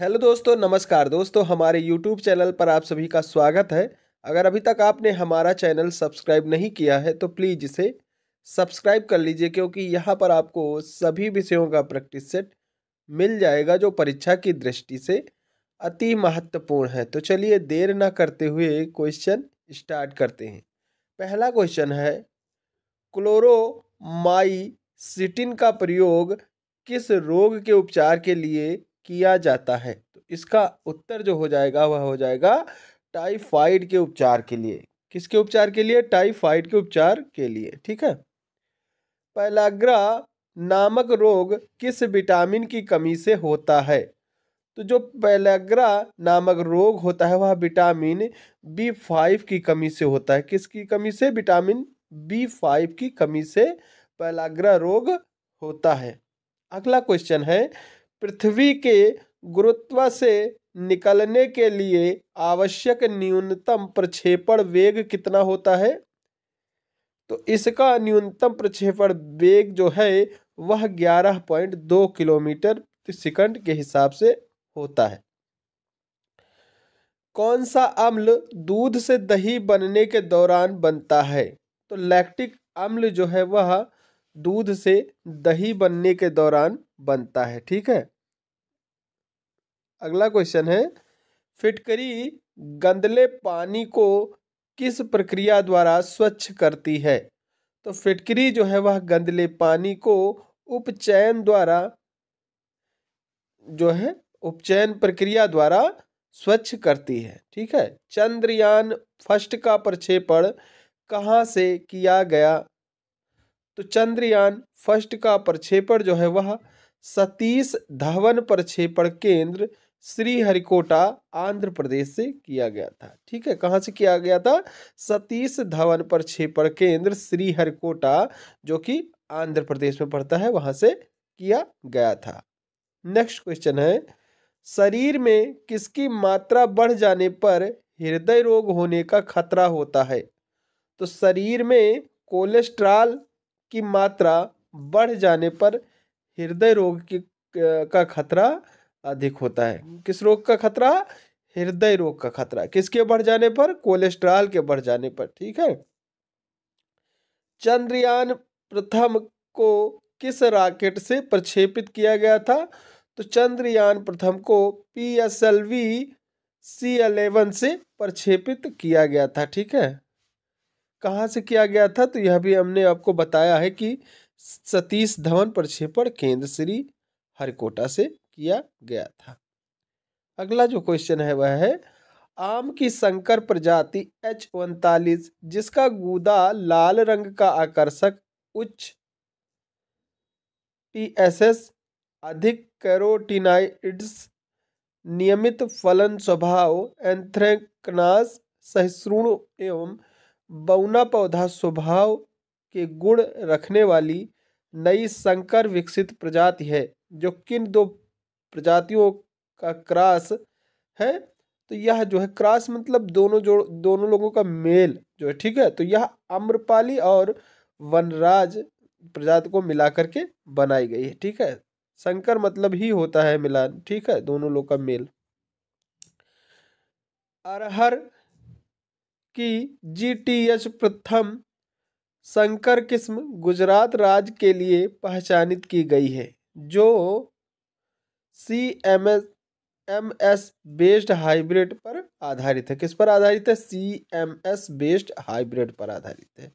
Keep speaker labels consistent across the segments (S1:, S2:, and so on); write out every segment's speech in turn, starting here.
S1: hello दोस्तों नमस्कार दोस्तों हमारे यूट्यूब चैनल पर आप सभी का स्वागत है अगर अभी तक आपने हमारा चैनल सब्सक्राइब नहीं किया है तो प्लीज़ इसे सब्सक्राइब कर लीजिए क्योंकि यहाँ पर आपको सभी विषयों का प्रैक्टिस सेट मिल जाएगा जो परीक्षा की दृष्टि से अति महत्वपूर्ण है तो चलिए देर ना करते हुए क्वेश्चन स्टार्ट करते हैं पहला क्वेश्चन है सिटिन का प्रयोग किस रोग के उपचार के लिए किया जाता है तो इसका उत्तर जो हो जाएगा वह हो जाएगा टाइफाइड के उपचार के लिए किसके उपचार के लिए टाइफाइड के उपचार के लिए ठीक है पैलाग्रा नामक रोग किस विटामिन की कमी से होता है तो जो पैलाग्रा नामक रोग होता है वह विटामिन बी फाइव की कमी से होता है किसकी कमी से विटामिन बी फाइव की कमी से पैलाग्रा रोग होता है अगला क्वेश्चन है पृथ्वी के गुरुत्व से निकलने के लिए आवश्यक न्यूनतम प्रक्षेपण वेग कितना होता है तो इसका न्यूनतम प्रक्षेपण वेग जो है वह ग्यारह पॉइंट दो किलोमीटर सेकंड के हिसाब से होता है कौन सा अम्ल दूध से दही बनने के दौरान बनता है तो लैक्टिक अम्ल जो है वह दूध से दही बनने के दौरान बनता है ठीक है अगला क्वेश्चन है फिटकरी गंदले पानी को किस प्रक्रिया द्वारा स्वच्छ करती है तो फिटकरी जो है वह गंदले पानी को उपचयन द्वारा जो है उपचयन प्रक्रिया द्वारा स्वच्छ करती है ठीक है चंद्रयान फर्स्ट का प्रक्षेपण कहाँ से किया गया तो चंद्रयान फर्स्ट का प्रक्षेपण जो है वह सतीश धवन प्रक्षेपण केंद्र श्रीहरिकोटा आंध्र प्रदेश से किया गया था ठीक है कहाँ से किया गया था सतीश धवन प्रक्षेपण केंद्र श्रीहरिकोटा जो कि आंध्र प्रदेश में पड़ता है वहां से किया गया था नेक्स्ट क्वेश्चन है शरीर में किसकी मात्रा बढ़ जाने पर हृदय रोग होने का खतरा होता है तो शरीर में कोलेस्ट्रॉल की मात्रा बढ़ जाने पर हृदय रोग की का खतरा अधिक होता है किस रोग का खतरा हृदय रोग का खतरा किसके बढ़ जाने पर कोलेस्ट्रॉल के बढ़ जाने पर ठीक है चंद्रयान प्रथम को किस रॉकेट से प्रक्षेपित किया गया था तो चंद्रयान प्रथम को P S L V C eleven से प्रक्षेपित किया गया था ठीक है कहाँ से किया गया था तो यह भी हमने आपको बताया है कि सतीश धवन प्रक्षेपण केंद्र श्री हरिकोटा से किया गया था अगला जो क्वेश्चन है वह है आम की संकर प्रजाति एच उनतालीस जिसका गूदा लाल रंग का आकर्षक उच्च टीएसएस अधिक कैरोटिनाइड्स नियमित फलन स्वभाव एंथ्रेकनास सहिष्णु एवं बौना पौधा स्वभाव के गुण रखने वाली नई संकर विकसित प्रजाति है जो किन दो प्रजातियों का क्रास है तो यह जो है क्रास मतलब दोनों जोड़ दोनों लोगों का मेल जो है ठीक है तो यह अम्रपाली और वनराज प्रजाति को मिला करके बनाई गई है ठीक है संकर मतलब ही होता है मिलान ठीक है दोनों लोग का मेल अरहर की जीटीएच प्रथम संकर किस्म गुजरात राज्य के लिए पहचानित की गई है जो C M S M S based hybrid पर आधारित है किस पर आधारित है C M S based hybrid पर आधारित है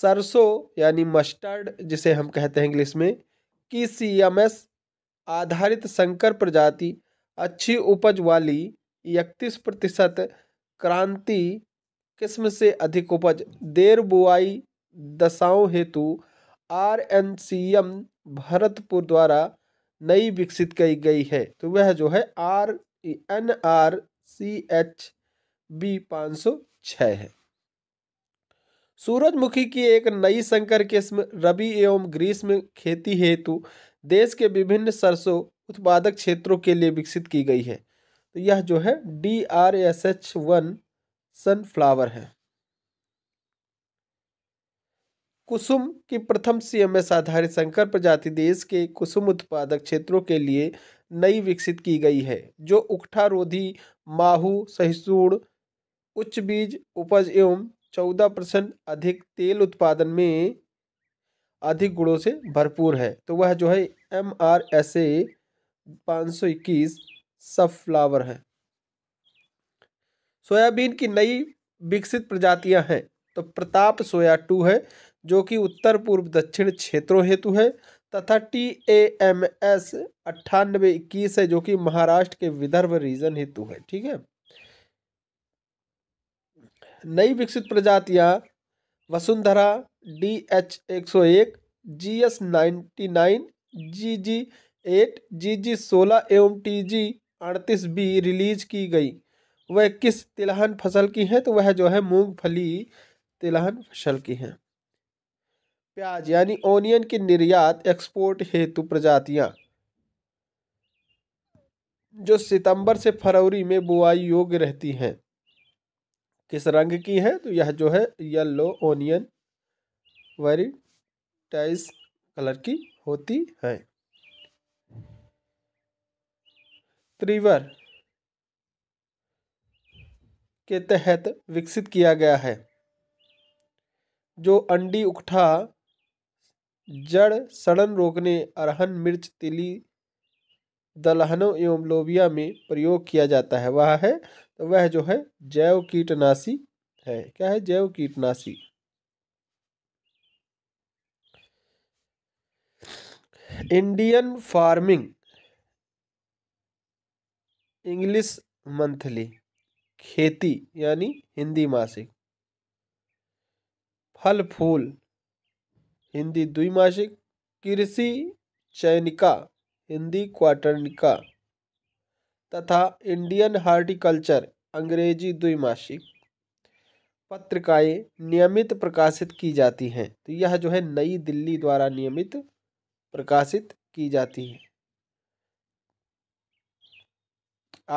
S1: सरसों यानी मस्टर्ड जिसे हम कहते हैं इंग्लिश में की सी एम एस आधारित संकर प्रजाति अच्छी उपज वाली इकतीस प्रतिशत क्रांति किस्म से अधिक उपज देर बुआई दशाओं हेतु R N C M Bharatpur द्वारा नई विकसित की गई है तो वह जो है R N R C H B पाँच सौ छः है सूरजमुखी की एक नई संकर किस्म रबी एवं ग्रीष्म खेती हेतु देश के विभिन्न सरसों उत्पादक क्षेत्रों के लिए विकसित की गई है तो यह जो है D R S H one sunflower है कुसुम की प्रथम सीएमएस आधारित संकर प्रजाति देश के कुसुम उत्पादक क्षेत्रों के लिए नई विकसित की गई है जो उकठारोधी माहू सहिसूण उच्च बीज उपज एवं चौदह परसेंट अधिक तेल उत्पादन में अधिक गुणों से भरपूर है तो वह जो है एम आर एस ए पाँच सौ इक्कीस सब फ्लावर है सोयाबीन की नई विकसित प्रजातियां हैं तो प्रताप सोया टू है जो कि उत्तर पूर्व दक्षिण क्षेत्रों हेतु है तथा टी ए एम एस अट्ठानबे इक्कीस है जो कि महाराष्ट्र के विदर्भ रीजन हेतु है ठीक है नई विकसित प्रजातियां वसुंधरा डी एच एक सौ एक G S ninety nine G G eight G G सोलह एवं टी जी अड़तीस बी रिलीज की गई वह किस तिलहन फसल की है तो वह जो है मूंगफली तिलहन फसल की है प्याज यानी ओनियन की निर्यात एक्सपोर्ट हेतु प्रजातियां जो सितंबर से फरवरी में बुआई योग्य रहती हैं किस रंग की है तो यह जो है येलो ओनियन वेरिटाइज कलर की होती है त्रिवर के तहत विकसित किया गया है जो अंडी उकठा जड़ सड़न रोकने अरहन मिर्च तिली दलहनों एवं लोबिया में प्रयोग किया जाता है वह है तो वह जो है जैव कीटनाशी है क्या है जैव कीटनाशी इंडियन फार्मिंग इंग्लिश मंथली खेती यानी हिंदी मासिक फल फूल हिंदी द्विमासिक कृषि चयनिका हिंदी क्वार्टरनिका तथा इंडियन हार्टिकल्चर अंग्रेजी द्विमासिक पत्रिकाएं नियमित प्रकाशित की जाती हैं तो यह जो है नई दिल्ली द्वारा नियमित प्रकाशित की जाती है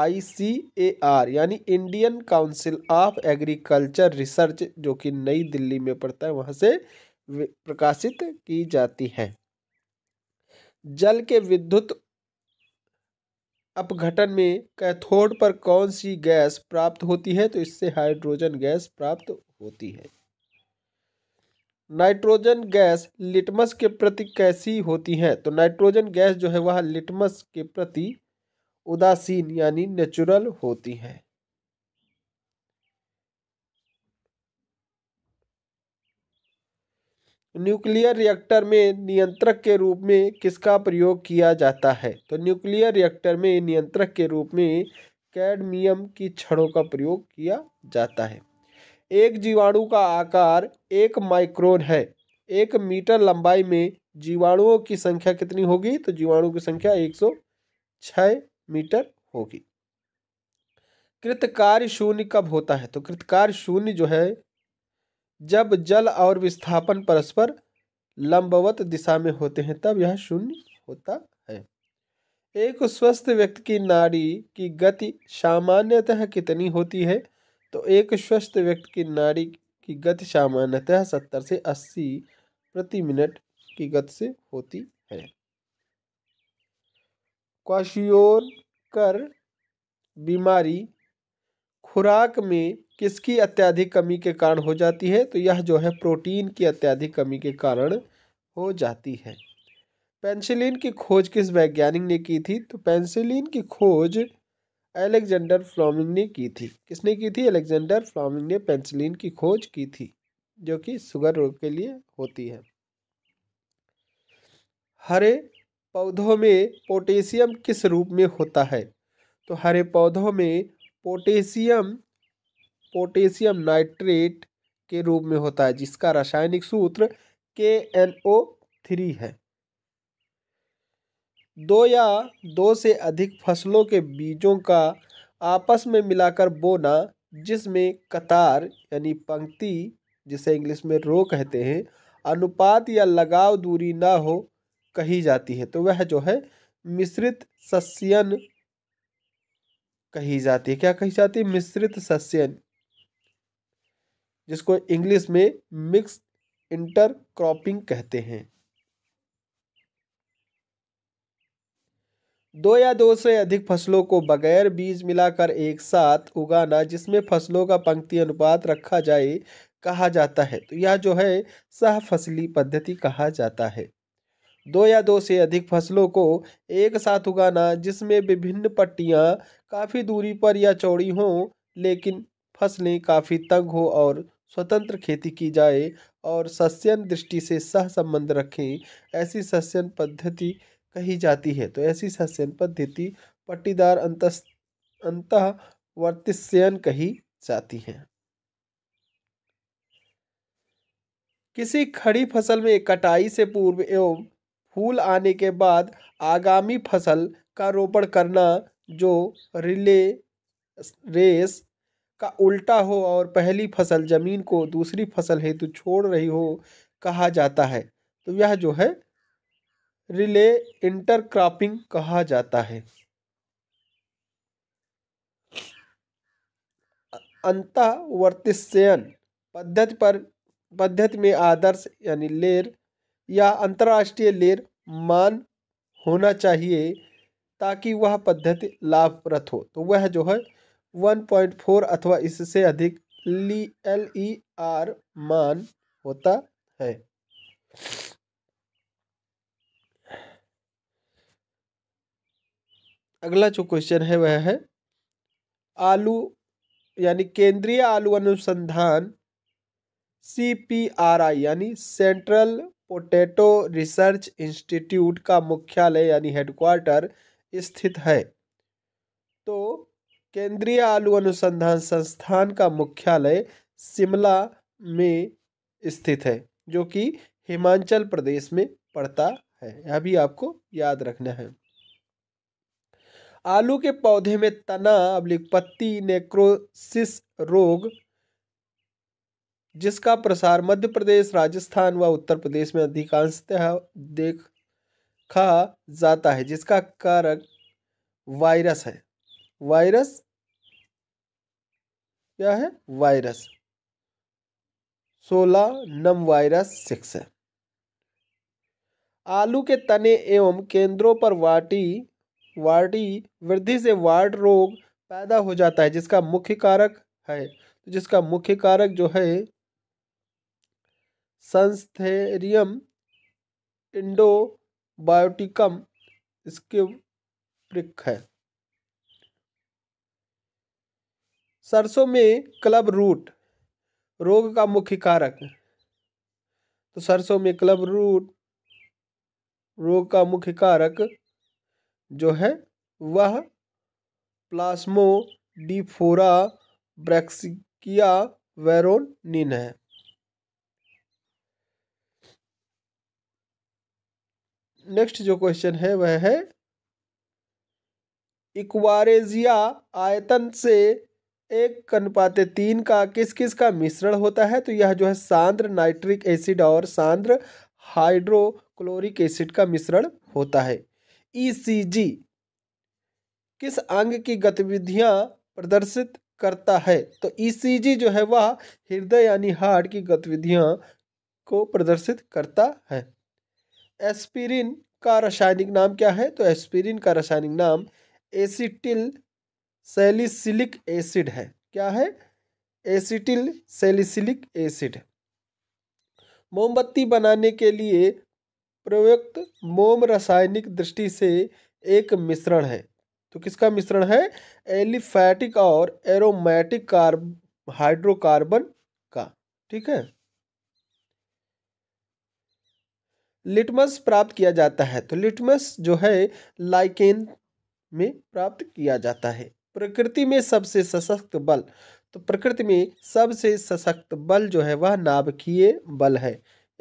S1: आई सी ए आर यानी Indian council of agriculture research जो कि नई दिल्ली में पड़ता है वहाँ से प्रकाशित की जाती है जल के विद्युत अपघटन में कैथोड पर कौन सी गैस प्राप्त होती है तो इससे हाइड्रोजन गैस प्राप्त होती है नाइट्रोजन गैस लिटमस के प्रति कैसी होती है तो नाइट्रोजन गैस जो है वह लिटमस के प्रति उदासीन यानी नेचुरल होती है न्यूक्लियर रिएक्टर में नियंत्रक के रूप में किसका प्रयोग किया जाता है तो न्यूक्लियर रिएक्टर में नियंत्रक के रूप में कैडमियम की छड़ों का प्रयोग किया जाता है एक जीवाणु का आकार एक माइक्रोन है एक मीटर लंबाई में जीवाणुओं की संख्या कितनी होगी तो जीवाणु की संख्या एक सौ छ मीटर होगी कृतकार्य शून्य कब होता है तो कृतकार्य शून्य जो है जब जल और विस्थापन परस्पर लंबवत दिशा में होते हैं तब यह शून्य होता है एक स्वस्थ व्यक्ति की नाड़ी की गति सामान्यतः कितनी होती है तो एक स्वस्थ व्यक्ति की नाड़ी की गति सामान्यतः सत्तर से अस्सी प्रति मिनट की गति से होती है कर बीमारी खुराक में किसकी अत्याधिक कमी के कारण हो जाती है तो यह जो है प्रोटीन की अत्याधिक कमी के कारण हो जाती है पेंसिलिन की खोज किस वैज्ञानिक ने की थी तो पेंसिलिन की खोज एलेक्जेंडर फ्लॉमिंग ने की थी किसने की थी एलेक्जेंडर फ्लॉमिंग ने पेंसिलिन की खोज की थी जो कि शुगर रोग के लिए होती है हरे पौधों में पोटेशियम किस रूप में होता है तो हरे पौधों में पोटेशियम पोटेशियम नाइट्रेट के रूप में होता है जिसका रासायनिक सूत्र के एन ओ थ्री है दो या दो से अधिक फसलों के बीजों का आपस में मिलाकर बोना जिसमें कतार यानी पंक्ति जिसे इंग्लिश में रो कहते हैं अनुपात या लगाव दूरी ना हो कही जाती है तो वह जो है मिश्रित सस्यन कही जाती है क्या कही जाती है मिश्रित सस्यन जिसको इंग्लिश में मिक्स इंटर क्रॉपिंग कहते हैं दो या दो से अधिक फसलों को बगैर बीज मिलाकर एक साथ उगाना जिसमें फसलों का पंक्ति अनुपात रखा जाए कहा जाता है तो यह जो है सह फसली पद्धति कहा जाता है दो या दो से अधिक फसलों को एक साथ उगाना जिसमें विभिन्न पट्टियां काफ़ी दूरी पर या चौड़ी हों लेकिन फसलें काफ़ी तंग हो और स्वतंत्र खेती की जाए और सस्यन दृष्टि से सह संबंध रखें ऐसी सस्यन पद्धति कही जाती है तो ऐसी सस्यन पद्धति पट्टीदार अंत अंतवर्तिस्यन कही जाती है किसी खड़ी फसल में कटाई से पूर्व एवं फूल आने के बाद आगामी फसल का रोपण करना जो रिले रेस का उल्टा हो और पहली फसल जमीन को दूसरी फसल हेतु छोड़ रही हो कहा जाता है तो यह जो है रिले इंटरक्रॉपिंग कहा जाता है अंतर्वर्तिस्यन पद्धति पर पद्धति में आदर्श यानी लेर या अंतर्राष्ट्रीय लेर मान होना चाहिए ताकि वह पद्धति लाभप्रद हो तो वह जो है 1.4 अथवा इससे अधिक ली एल ई आर मान होता है अगला जो क्वेश्चन है वह है आलू यानी केंद्रीय आलू अनुसंधान सी पी आर आई यानी सेंट्रल पोटैटो रिसर्च इंस्टीट्यूट का मुख्यालय यानी हेडक्वार्टर स्थित है तो केंद्रीय आलू अनुसंधान संस्थान का मुख्यालय शिमला में स्थित है जो कि हिमाचल प्रदेश में पड़ता है यह भी आपको याद रखना है आलू के पौधे में तना अब्लिक पत्ती नेक्रोसिस रोग जिसका प्रसार मध्य प्रदेश राजस्थान व उत्तर प्रदेश में अधिकांशतः देखा जाता है जिसका कारक वायरस है वायरस क्या है वायरस सोलह नम वायरस सिक्स है आलू के तने एवं केंद्रों पर वाटी वार्डी वृद्धि से वार्ड रोग पैदा हो जाता है जिसका मुख्य कारक है तो जिसका मुख्य कारक जो है संस्थेरियम इंडोबायोटिकम इसके प्रिक है सरसों में क्लब रूट रोग का मुख्य कारक तो सरसों में क्लब रूट रोग का मुख्य कारक जो है वह प्लास्मोडिफोरा ब्रैक्सिकिया वेरोनिन है नेक्स्ट जो क्वेश्चन है वह है इक्वारेजिया आयतन से एक कनपाते तीन का किस किस का मिश्रण होता है तो यह जो है सांद्र नाइट्रिक एसिड और सांद्र हाइड्रोक्लोरिक एसिड का मिश्रण होता है ईसीजी e किस अंग की गतिविधियां प्रदर्शित करता है तो ईसीजी e जो है वह हृदय यानी हार्ट की गतिविधियां को प्रदर्शित करता है एस्पिरिन का रासायनिक नाम क्या है तो एस्पिरिन का रासायनिक नाम एसिटिल सेलिसिलिक एसिड है क्या है एसिटिल सेलिसिलिक एसिड मोमबत्ती बनाने के लिए प्रयुक्त मोम रासायनिक दृष्टि से एक मिश्रण है तो किसका मिश्रण है एलिफैटिक और एरोमैटिक कार्ब हाइड्रोकार्बन का ठीक है लिटमस प्राप्त किया जाता है तो लिटमस जो है लाइकेन में प्राप्त किया जाता है प्रकृति में सबसे सशक्त बल तो प्रकृति में सबसे सशक्त बल जो है वह नाभिकीय बल है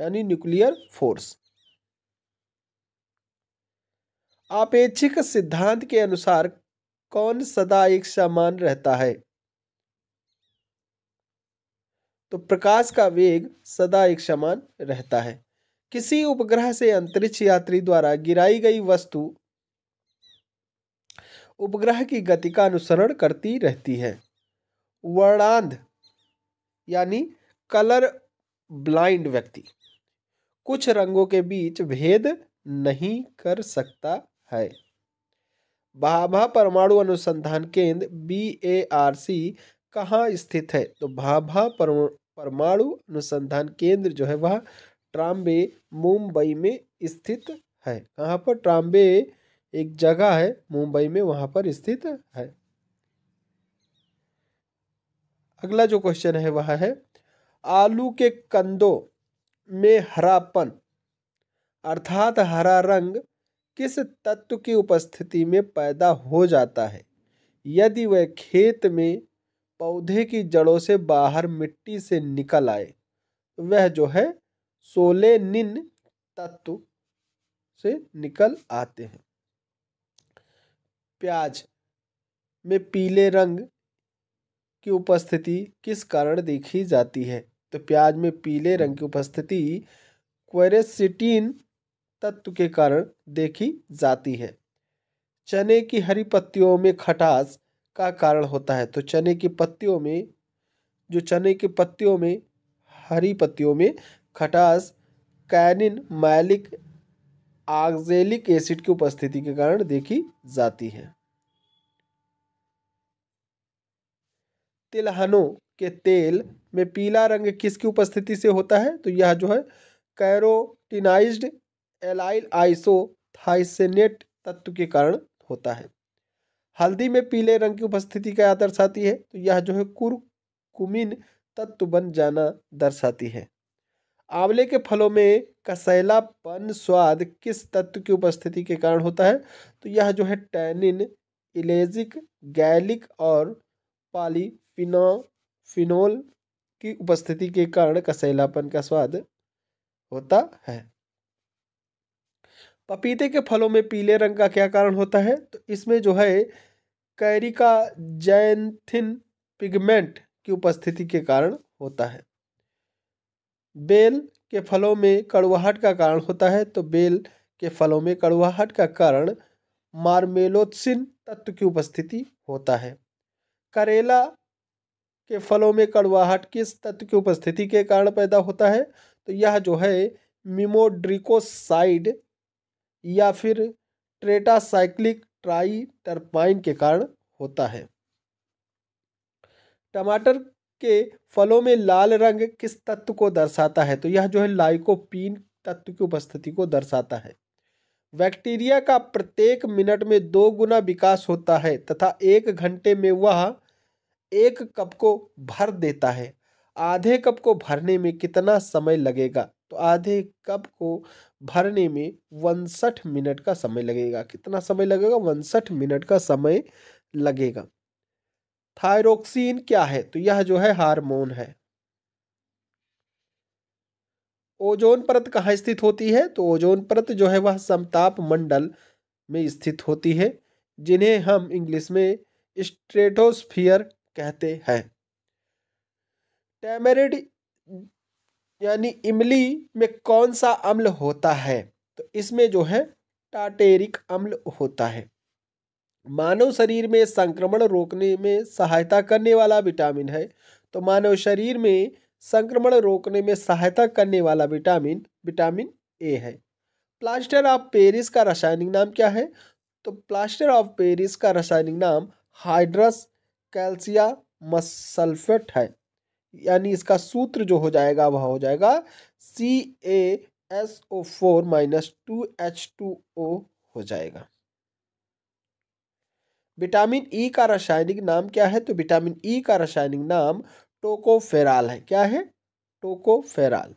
S1: यानी न्यूक्लियर फोर्स आपेक्षिक सिद्धांत के अनुसार कौन सदा एक समान रहता है तो प्रकाश का वेग सदा एक समान रहता है किसी उपग्रह से अंतरिक्ष यात्री द्वारा गिराई गई वस्तु उपग्रह की गति का अनुसरण करती रहती है वर्णांध यानी कलर ब्लाइंड व्यक्ति कुछ रंगों के बीच भेद नहीं कर सकता है भाभा परमाणु अनुसंधान केंद्र बी ए आर सी कहाँ स्थित है तो भाभा परमाणु अनुसंधान केंद्र जो है वह ट्राम्बे मुंबई में स्थित है कहाँ पर ट्राम्बे एक जगह है मुंबई में वहाँ पर स्थित है अगला जो क्वेश्चन है वह है आलू के कंदों में हरापन अर्थात हरा रंग किस तत्व की उपस्थिति में पैदा हो जाता है यदि वह खेत में पौधे की जड़ों से बाहर मिट्टी से निकल आए वह जो है सोलेनिन तत्व से निकल आते हैं प्याज में पीले रंग की उपस्थिति किस कारण देखी जाती है तो प्याज में पीले रंग की उपस्थिति क्वेरेसिटीन तत्व के कारण देखी जाती है चने की हरी पत्तियों में खटास का कारण होता है तो चने की पत्तियों में जो चने की पत्तियों में हरी पत्तियों में खटास कैनिन मैलिक आगजेलिक एसिड की उपस्थिति के कारण देखी जाती है तिलहनों के तेल में पीला रंग किसकी उपस्थिति से होता है तो यह जो है कैरोटिनाइज्ड एलाइल आइसोथाइसेनेट तत्व के कारण होता है हल्दी में पीले रंग की उपस्थिति क्या दर्शाती है तो यह जो है कुरकुमिन तत्व बन जाना दर्शाती है आंवले के फलों में कसैलापन स्वाद किस तत्व की उपस्थिति के कारण होता है तो यह जो है टैनिन इलेजिक गैलिक और पालीफिनोफिनोल फिनोल की उपस्थिति के कारण कसैलापन का स्वाद होता है पपीते के फलों में पीले रंग का क्या कारण होता है तो इसमें जो है कैरिका जैंथिन पिगमेंट की उपस्थिति के कारण होता है बेल के फलों में कड़वाहट का कारण होता है तो बेल के फलों में कड़वाहट का कारण मार्मेलोत्सिन तत्व की उपस्थिति होता है करेला के फलों में कड़वाहट किस तत्व की उपस्थिति के कारण पैदा होता है तो यह जो है मिमोड्रिकोसाइड या फिर ट्रेटासाइक्लिक ट्राई टर्पाइन के कारण होता है टमाटर के फलों में लाल रंग किस तत्व को दर्शाता है तो यह जो है लाइकोपीन तत्व की उपस्थिति को दर्शाता है बैक्टीरिया का प्रत्येक मिनट में दो गुना विकास होता है तथा एक घंटे में वह एक कप को भर देता है आधे कप को भरने में कितना समय लगेगा तो आधे कप को भरने में उनसठ मिनट का समय लगेगा कितना समय लगेगा उनसठ मिनट का समय लगेगा थायरोक्सीन क्या है तो यह जो है हार्मोन है ओजोन परत कहाँ स्थित होती है तो ओजोन परत जो है वह समताप मंडल में स्थित होती है जिन्हें हम इंग्लिश में स्ट्रेटोस्फियर कहते हैं टेमेरिड यानी इमली में कौन सा अम्ल होता है तो इसमें जो है टाटेरिक अम्ल होता है मानव शरीर में संक्रमण रोकने में सहायता करने वाला विटामिन है तो मानव शरीर में संक्रमण रोकने में सहायता करने वाला विटामिन विटामिन ए है प्लास्टर ऑफ पेरिस का रासायनिक नाम क्या है तो प्लास्टर ऑफ पेरिस का रासायनिक नाम हाइड्रस कैल्सिया मसल्फेट है यानी इसका सूत्र जो हो जाएगा वह हो जाएगा C A S O four minus two H two O हो जाएगा विटामिन ई e का रासायनिक नाम क्या है तो विटामिन ई e का रासायनिक नाम टोकोफेराल है क्या है टोकोफेराल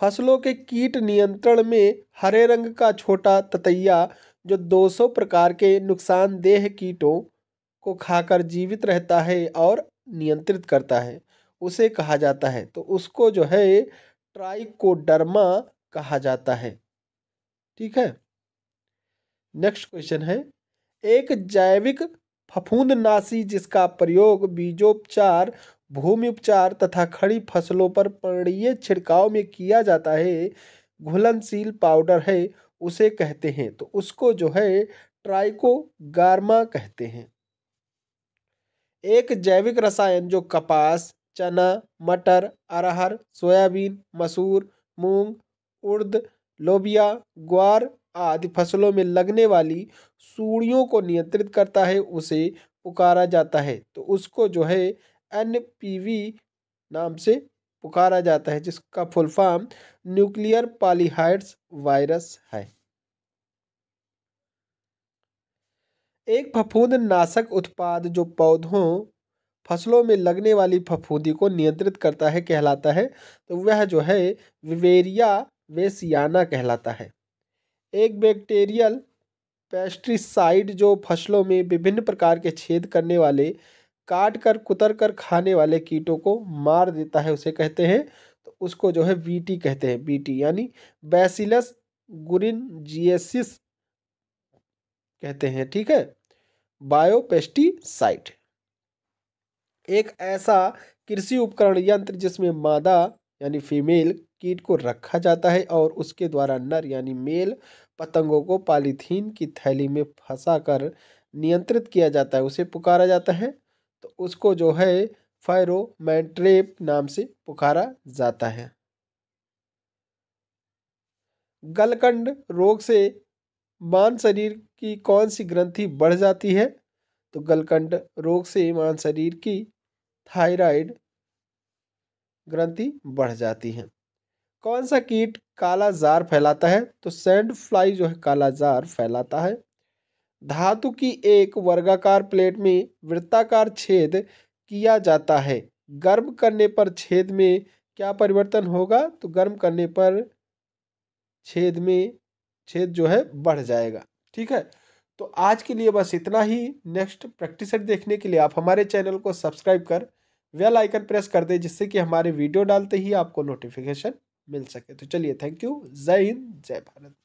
S1: फसलों के कीट नियंत्रण में हरे रंग का छोटा ततैया जो 200 प्रकार के नुकसानदेह कीटों को खाकर जीवित रहता है और नियंत्रित करता है उसे कहा जाता है तो उसको जो है ट्राइकोडर्मा कहा जाता है ठीक है नेक्स्ट क्वेश्चन है एक जैविक फफूंदनाशी जिसका प्रयोग बीजोपचार भूमि उपचार तथा खड़ी फसलों पर पर्णीय छिड़काव में किया जाता है घुलनशील पाउडर है उसे कहते हैं तो उसको जो है ट्राइकोगार्मा कहते हैं एक जैविक रसायन जो कपास चना मटर अरहर सोयाबीन मसूर मूंग उर्द लोबिया ग्वार आदि फसलों में लगने वाली सूढ़ियों को नियंत्रित करता है उसे पुकारा जाता है तो उसको जो है एन नाम से पुकारा जाता है जिसका full form nuclear polyhedrosis virus है एक फफूंद नाशक उत्पाद जो पौधों फसलों में लगने वाली फफूंदी को नियंत्रित करता है कहलाता है तो वह जो है विवेरिया वेसियाना कहलाता है एक बैक्टीरियल पेस्ट्रीसाइड जो फसलों में विभिन्न प्रकार के छेद करने वाले काट कर कुतर कर खाने वाले कीटों को मार देता है उसे कहते हैं तो उसको जो है बीटी कहते हैं बीटी यानी बैसिलस गुरिन जीएसिस कहते हैं ठीक है बायोपेस्टिसाइड एक ऐसा कृषि उपकरण यंत्र जिसमें मादा यानी फीमेल कीट को रखा जाता है और उसके द्वारा नर यानी मेल पतंगों को पॉलीथीन की थैली में फंसा कर नियंत्रित किया जाता है उसे पुकारा जाता है तो उसको जो है फायरोमेंट्रेप नाम से पुकारा जाता है गलकंड रोग से मान शरीर की कौन सी ग्रंथि बढ़ जाती है तो गलकंड रोग से मान शरीर की थायराइड ग्रंथि बढ़ जाती है कौन सा कीट काला जार फैलाता है तो सैंड फ्लाई जो है काला जार फैलाता है धातु की एक वर्गाकार प्लेट में वृत्ताकार छेद किया जाता है गर्म करने पर छेद में क्या परिवर्तन होगा तो गर्म करने पर छेद में छेद जो है बढ़ जाएगा ठीक है तो आज के लिए बस इतना ही नेक्स्ट प्रैक्टिस सेट देखने के लिए आप हमारे चैनल को सब्सक्राइब कर वेल आइकन प्रेस कर दें जिससे कि हमारे वीडियो डालते ही आपको नोटिफिकेशन मिल सके तो चलिए थैंक यू जय हिंद जय भारत